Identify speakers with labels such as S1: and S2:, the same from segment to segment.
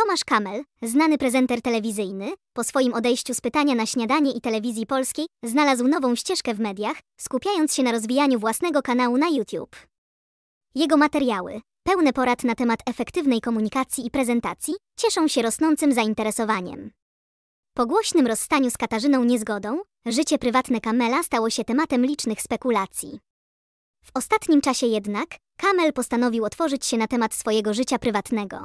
S1: Tomasz Kamel, znany prezenter telewizyjny, po swoim odejściu z pytania na śniadanie i telewizji polskiej, znalazł nową ścieżkę w mediach, skupiając się na rozwijaniu własnego kanału na YouTube. Jego materiały, pełne porad na temat efektywnej komunikacji i prezentacji, cieszą się rosnącym zainteresowaniem. Po głośnym rozstaniu z Katarzyną Niezgodą, życie prywatne Kamela stało się tematem licznych spekulacji. W ostatnim czasie jednak, Kamel postanowił otworzyć się na temat swojego życia prywatnego.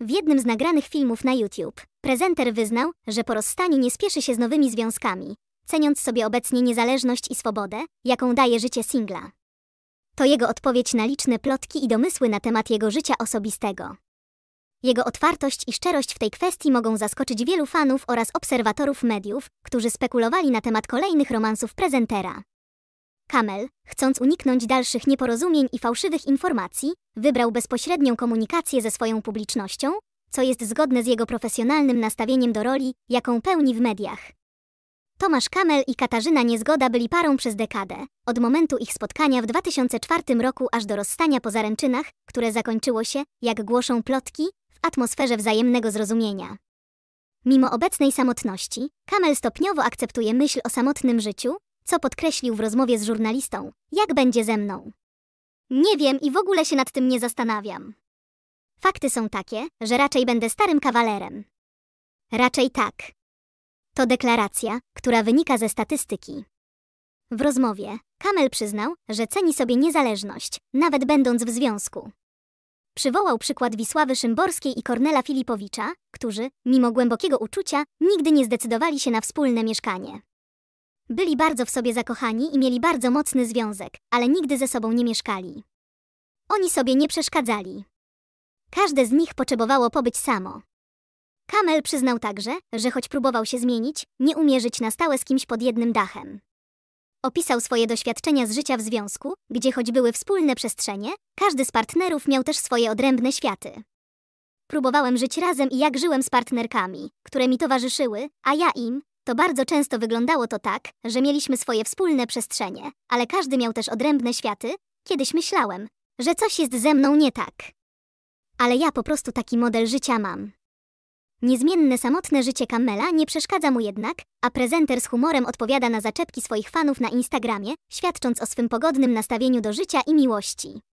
S1: W jednym z nagranych filmów na YouTube prezenter wyznał, że po rozstaniu nie spieszy się z nowymi związkami, ceniąc sobie obecnie niezależność i swobodę, jaką daje życie singla. To jego odpowiedź na liczne plotki i domysły na temat jego życia osobistego. Jego otwartość i szczerość w tej kwestii mogą zaskoczyć wielu fanów oraz obserwatorów mediów, którzy spekulowali na temat kolejnych romansów prezentera. Kamel, chcąc uniknąć dalszych nieporozumień i fałszywych informacji, wybrał bezpośrednią komunikację ze swoją publicznością, co jest zgodne z jego profesjonalnym nastawieniem do roli, jaką pełni w mediach. Tomasz Kamel i Katarzyna Niezgoda byli parą przez dekadę, od momentu ich spotkania w 2004 roku aż do rozstania po zaręczynach, które zakończyło się, jak głoszą plotki, w atmosferze wzajemnego zrozumienia. Mimo obecnej samotności, Kamel stopniowo akceptuje myśl o samotnym życiu, co podkreślił w rozmowie z żurnalistą, jak będzie ze mną. Nie wiem i w ogóle się nad tym nie zastanawiam. Fakty są takie, że raczej będę starym kawalerem. Raczej tak. To deklaracja, która wynika ze statystyki. W rozmowie Kamel przyznał, że ceni sobie niezależność, nawet będąc w związku. Przywołał przykład Wisławy Szymborskiej i Kornela Filipowicza, którzy, mimo głębokiego uczucia, nigdy nie zdecydowali się na wspólne mieszkanie. Byli bardzo w sobie zakochani i mieli bardzo mocny związek, ale nigdy ze sobą nie mieszkali. Oni sobie nie przeszkadzali. Każde z nich potrzebowało pobyć samo. Kamel przyznał także, że choć próbował się zmienić, nie umierzyć na stałe z kimś pod jednym dachem. Opisał swoje doświadczenia z życia w związku, gdzie choć były wspólne przestrzenie, każdy z partnerów miał też swoje odrębne światy. Próbowałem żyć razem i jak żyłem z partnerkami, które mi towarzyszyły, a ja im, to bardzo często wyglądało to tak, że mieliśmy swoje wspólne przestrzenie, ale każdy miał też odrębne światy. Kiedyś myślałem, że coś jest ze mną nie tak. Ale ja po prostu taki model życia mam. Niezmienne samotne życie Kamela nie przeszkadza mu jednak, a prezenter z humorem odpowiada na zaczepki swoich fanów na Instagramie, świadcząc o swym pogodnym nastawieniu do życia i miłości.